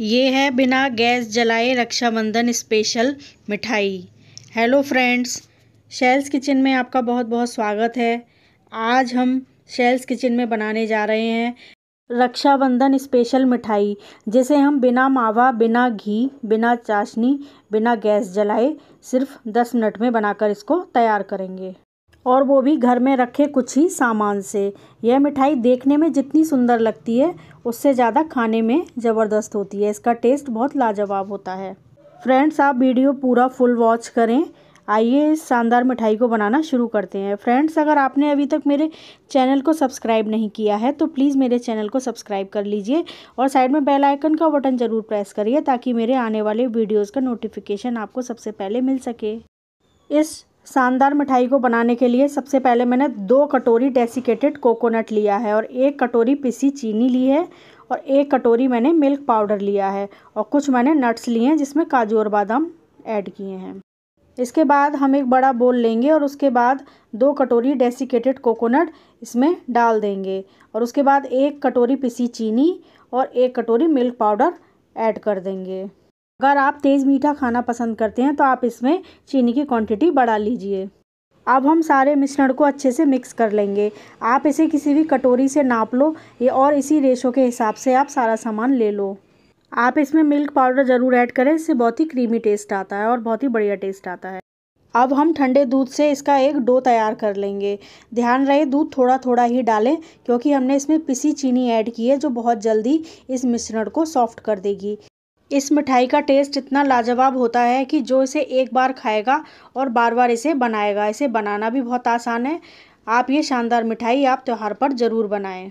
ये है बिना गैस जलाए रक्षाबंधन स्पेशल मिठाई हेलो फ्रेंड्स शेल्स किचन में आपका बहुत बहुत स्वागत है आज हम शेल्स किचन में बनाने जा रहे हैं रक्षाबंधन स्पेशल मिठाई जिसे हम बिना मावा बिना घी बिना चाशनी बिना गैस जलाए सिर्फ दस मिनट में बनाकर इसको तैयार करेंगे और वो भी घर में रखे कुछ ही सामान से यह मिठाई देखने में जितनी सुंदर लगती है उससे ज़्यादा खाने में ज़बरदस्त होती है इसका टेस्ट बहुत लाजवाब होता है फ्रेंड्स आप वीडियो पूरा फुल वॉच करें आइए इस शानदार मिठाई को बनाना शुरू करते हैं फ्रेंड्स अगर आपने अभी तक मेरे चैनल को सब्सक्राइब नहीं किया है तो प्लीज़ मेरे चैनल को सब्सक्राइब कर लीजिए और साइड में बेल आइकन का बटन ज़रूर प्रेस करिए ताकि मेरे आने वाले वीडियोज़ का नोटिफिकेशन आपको सबसे पहले मिल सके इस शानदार मिठाई को बनाने के लिए सबसे पहले मैंने दो कटोरी डेसिकेटेड कोकोनट लिया है और एक कटोरी पिसी चीनी ली है और एक कटोरी मैंने मिल्क पाउडर लिया है और कुछ मैंने नट्स लिए हैं जिसमें काजू और बादाम ऐड किए हैं इसके बाद हम एक बड़ा बोल लेंगे और उसके बाद दो कटोरी डेसिकेटेड कोकोनट इसमें डाल देंगे और उसके बाद एक कटोरी पिसी चीनी और एक कटोरी मिल्क पाउडर ऐड कर देंगे अगर आप तेज़ मीठा खाना पसंद करते हैं तो आप इसमें चीनी की क्वांटिटी बढ़ा लीजिए अब हम सारे मिश्रण को अच्छे से मिक्स कर लेंगे आप इसे किसी भी कटोरी से नाप लो और इसी रेशो के हिसाब से आप सारा सामान ले लो आप इसमें मिल्क पाउडर ज़रूर ऐड करें इससे बहुत ही क्रीमी टेस्ट आता है और बहुत ही बढ़िया टेस्ट आता है अब हम ठंडे दूध से इसका एक डो तैयार कर लेंगे ध्यान रहे दूध थोड़ा थोड़ा ही डालें क्योंकि हमने इसमें पिसी चीनी ऐड की है जो बहुत जल्दी इस मिश्रण को सॉफ्ट कर देगी इस मिठाई का टेस्ट इतना लाजवाब होता है कि जो इसे एक बार खाएगा और बार बार इसे बनाएगा इसे बनाना भी बहुत आसान है आप ये शानदार मिठाई आप त्यौहार पर ज़रूर बनाएं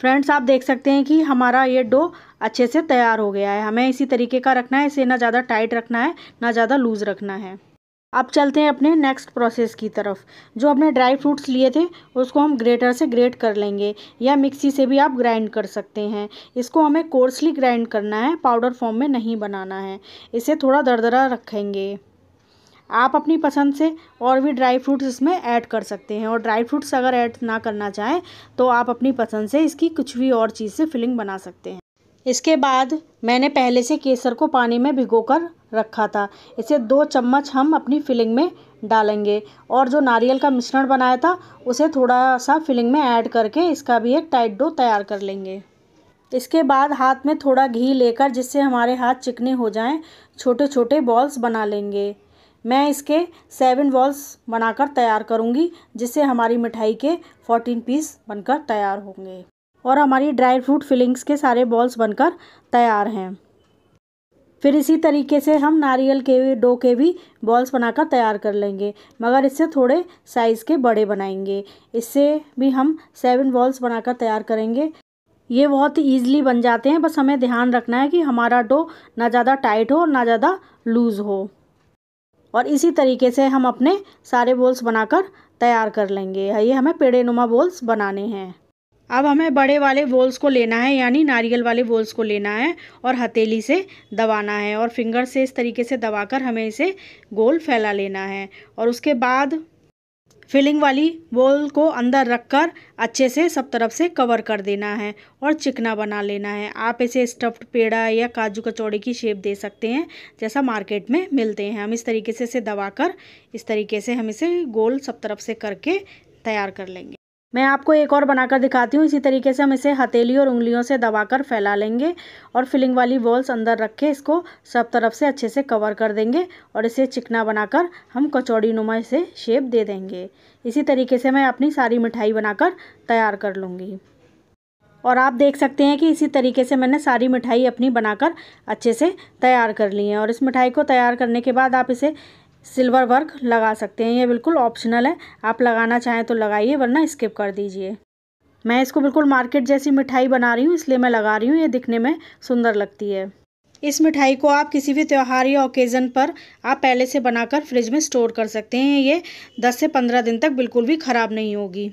फ्रेंड्स आप देख सकते हैं कि हमारा ये डो अच्छे से तैयार हो गया है हमें इसी तरीके का रखना है इसे ना ज़्यादा टाइट रखना है ना ज़्यादा लूज़ रखना है अब चलते हैं अपने नेक्स्ट प्रोसेस की तरफ जो अपने ड्राई फ्रूट्स लिए थे उसको हम ग्रेटर से ग्रेट कर लेंगे या मिक्सी से भी आप ग्राइंड कर सकते हैं इसको हमें कोर्सली ग्राइंड करना है पाउडर फॉर्म में नहीं बनाना है इसे थोड़ा दरदरा रखेंगे आप अपनी पसंद से और भी ड्राई फ्रूट्स इसमें ऐड कर सकते हैं और ड्राई फ्रूट्स अगर ऐड ना करना चाहें तो आप अपनी पसंद से इसकी कुछ भी और चीज़ से फिलिंग बना सकते हैं इसके बाद मैंने पहले से केसर को पानी में भिगो कर रखा था इसे दो चम्मच हम अपनी फिलिंग में डालेंगे और जो नारियल का मिश्रण बनाया था उसे थोड़ा सा फिलिंग में ऐड करके इसका भी एक टाइट डो तैयार कर लेंगे इसके बाद हाथ में थोड़ा घी लेकर जिससे हमारे हाथ चिकने हो जाएं छोटे छोटे बॉल्स बना लेंगे मैं इसके सेवन बॉल्स बनाकर तैयार करूँगी जिससे हमारी मिठाई के फोर्टीन पीस बनकर तैयार होंगे और हमारी ड्राई फ्रूट फिलिंग्स के सारे बॉल्स बनकर तैयार हैं फिर इसी तरीके से हम नारियल के डो के भी बॉल्स बनाकर तैयार कर लेंगे मगर इससे थोड़े साइज़ के बड़े बनाएंगे इससे भी हम सेवन बॉल्स बनाकर तैयार करेंगे ये बहुत ईजिली बन जाते हैं बस हमें ध्यान रखना है कि हमारा डो ना ज़्यादा टाइट हो ना ज़्यादा लूज़ हो और इसी तरीके से हम अपने सारे बॉल्स बनाकर तैयार कर लेंगे ये हमें पेड़े नुमा बॉल्स बनाने हैं अब हमें बड़े वाले बोल्स को लेना है यानी नारियल वाले बोल्स को लेना है और हथेली से दबाना है और फिंगर से इस तरीके से दबाकर हमें इसे गोल फैला लेना है और उसके बाद फिलिंग वाली बोल को अंदर रखकर अच्छे से सब तरफ से कवर कर देना है और चिकना बना लेना है आप इसे स्टफ्ड पेड़ा या काजू कचौड़ी की शेप दे सकते हैं जैसा मार्केट में मिलते हैं हम इस तरीके से इसे दबाकर इस तरीके से हम इसे गोल सब तरफ से करके तैयार कर लेंगे मैं आपको एक और बनाकर दिखाती हूँ इसी तरीके से हम इसे हथेली और उंगलियों से दबाकर फैला लेंगे और फिलिंग वाली बॉल्स अंदर रख के इसको सब तरफ से अच्छे से कवर कर देंगे और इसे चिकना बनाकर हम कचौड़ी नुमा इसे शेप दे देंगे इसी तरीके से मैं अपनी सारी मिठाई बनाकर तैयार कर लूँगी और आप देख सकते हैं कि इसी तरीके से मैंने सारी मिठाई अपनी बनाकर अच्छे से तैयार कर ली है और इस मिठाई को तैयार करने के बाद आप इसे सिल्वर वर्क लगा सकते हैं ये बिल्कुल ऑप्शनल है आप लगाना चाहें तो लगाइए वरना स्किप कर दीजिए मैं इसको बिल्कुल मार्केट जैसी मिठाई बना रही हूँ इसलिए मैं लगा रही हूँ ये दिखने में सुंदर लगती है इस मिठाई को आप किसी भी त्यौहार या ओकेज़न पर आप पहले से बनाकर फ्रिज में स्टोर कर सकते हैं ये 10 से 15 दिन तक बिल्कुल भी ख़राब नहीं होगी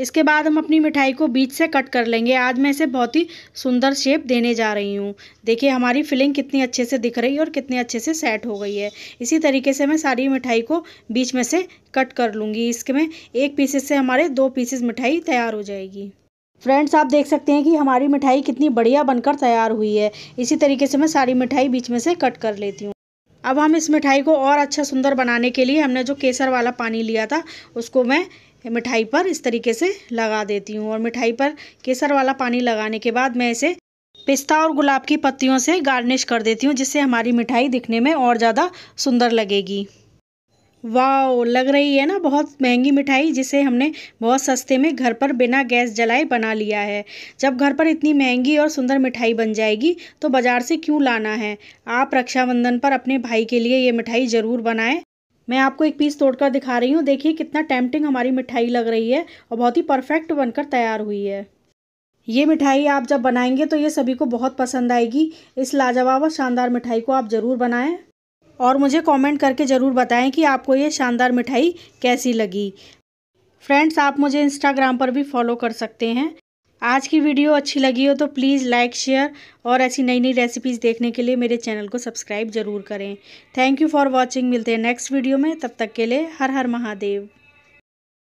इसके बाद हम अपनी मिठाई को बीच से कट कर लेंगे आज मैं इसे बहुत ही सुंदर शेप देने जा रही हूँ देखिए हमारी फिलिंग कितनी अच्छे से दिख रही है और कितने अच्छे से सेट हो गई है इसी तरीके से मैं सारी मिठाई को बीच में से कट कर लूँगी इसके में एक पीसेस से हमारे दो पीसेस मिठाई तैयार हो जाएगी फ्रेंड्स आप देख सकते हैं कि हमारी मिठाई कितनी बढ़िया बनकर तैयार हुई है इसी तरीके से मैं सारी मिठाई बीच में से कट कर लेती हूँ अब हम इस मिठाई को और अच्छा सुंदर बनाने के लिए हमने जो केसर वाला पानी लिया था उसको मैं मिठाई पर इस तरीके से लगा देती हूँ और मिठाई पर केसर वाला पानी लगाने के बाद मैं इसे पिस्ता और गुलाब की पत्तियों से गार्निश कर देती हूँ जिससे हमारी मिठाई दिखने में और ज़्यादा सुंदर लगेगी वाह लग रही है ना बहुत महंगी मिठाई जिसे हमने बहुत सस्ते में घर पर बिना गैस जलाए बना लिया है जब घर पर इतनी महंगी और सुंदर मिठाई बन जाएगी तो बाज़ार से क्यों लाना है आप रक्षाबंधन पर अपने भाई के लिए ये मिठाई ज़रूर बनाएं मैं आपको एक पीस तोड़कर दिखा रही हूँ देखिए कितना टेम्पटिंग हमारी मिठाई लग रही है और बहुत ही परफेक्ट बनकर तैयार हुई है ये मिठाई आप जब बनाएंगे तो ये सभी को बहुत पसंद आएगी इस लाजवाब और शानदार मिठाई को आप ज़रूर बनाएं और मुझे कमेंट करके ज़रूर बताएं कि आपको ये शानदार मिठाई कैसी लगी फ्रेंड्स आप मुझे इंस्टाग्राम पर भी फॉलो कर सकते हैं आज की वीडियो अच्छी लगी हो तो प्लीज़ लाइक शेयर और ऐसी नई नई रेसिपीज़ देखने के लिए मेरे चैनल को सब्सक्राइब ज़रूर करें थैंक यू फॉर वॉचिंग मिलते हैं नेक्स्ट वीडियो में तब तक के लिए हर हर महादेव